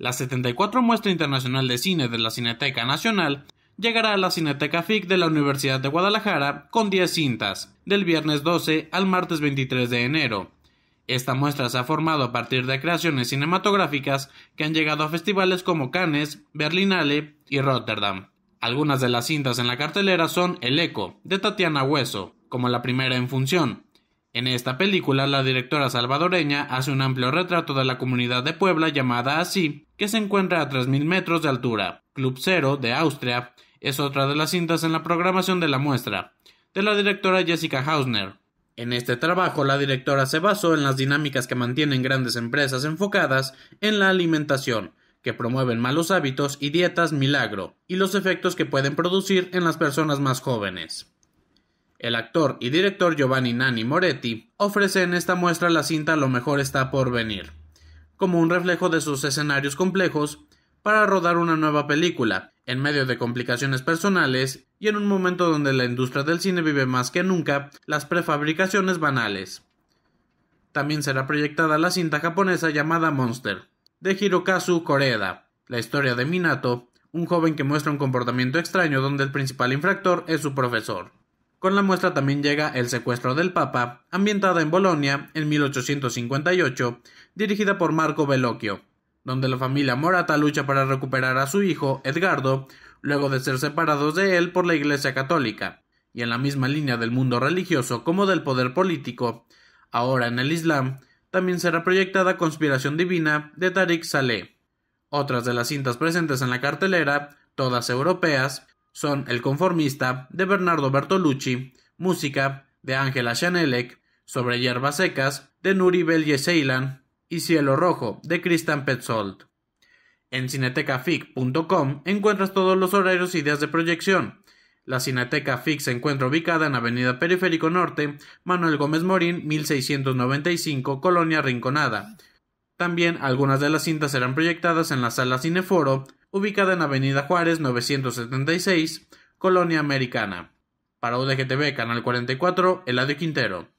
La 74 Muestra Internacional de Cine de la Cineteca Nacional llegará a la Cineteca FIC de la Universidad de Guadalajara con 10 cintas, del viernes 12 al martes 23 de enero. Esta muestra se ha formado a partir de creaciones cinematográficas que han llegado a festivales como Cannes, Berlinale y Rotterdam. Algunas de las cintas en la cartelera son El Eco, de Tatiana Hueso, como la primera en función, en esta película, la directora salvadoreña hace un amplio retrato de la comunidad de Puebla llamada así, que se encuentra a 3.000 metros de altura. Club Cero, de Austria, es otra de las cintas en la programación de la muestra, de la directora Jessica Hausner. En este trabajo, la directora se basó en las dinámicas que mantienen grandes empresas enfocadas en la alimentación, que promueven malos hábitos y dietas milagro, y los efectos que pueden producir en las personas más jóvenes. El actor y director Giovanni Nani Moretti ofrece en esta muestra la cinta Lo mejor está por venir, como un reflejo de sus escenarios complejos para rodar una nueva película, en medio de complicaciones personales y en un momento donde la industria del cine vive más que nunca las prefabricaciones banales. También será proyectada la cinta japonesa llamada Monster, de Hirokazu Koreeda, la historia de Minato, un joven que muestra un comportamiento extraño donde el principal infractor es su profesor. Con la muestra también llega El secuestro del Papa, ambientada en Bolonia en 1858, dirigida por Marco Bellocchio, donde la familia Morata lucha para recuperar a su hijo, Edgardo, luego de ser separados de él por la Iglesia Católica, y en la misma línea del mundo religioso como del poder político, ahora en el Islam, también será proyectada Conspiración Divina de Tariq Saleh. Otras de las cintas presentes en la cartelera, todas europeas, son El conformista de Bernardo Bertolucci, Música de Ángela Chanelec, Sobre hierbas secas de Nuri Belge y Cielo Rojo de Christian Petzold. En cinetecafic.com encuentras todos los horarios y e ideas de proyección. La Cineteca FIC se encuentra ubicada en Avenida Periférico Norte, Manuel Gómez Morín, 1695, Colonia Rinconada. También algunas de las cintas serán proyectadas en la sala Cineforo, ubicada en Avenida Juárez 976, Colonia Americana. Para UDGTV, Canal 44, Eladio Quintero.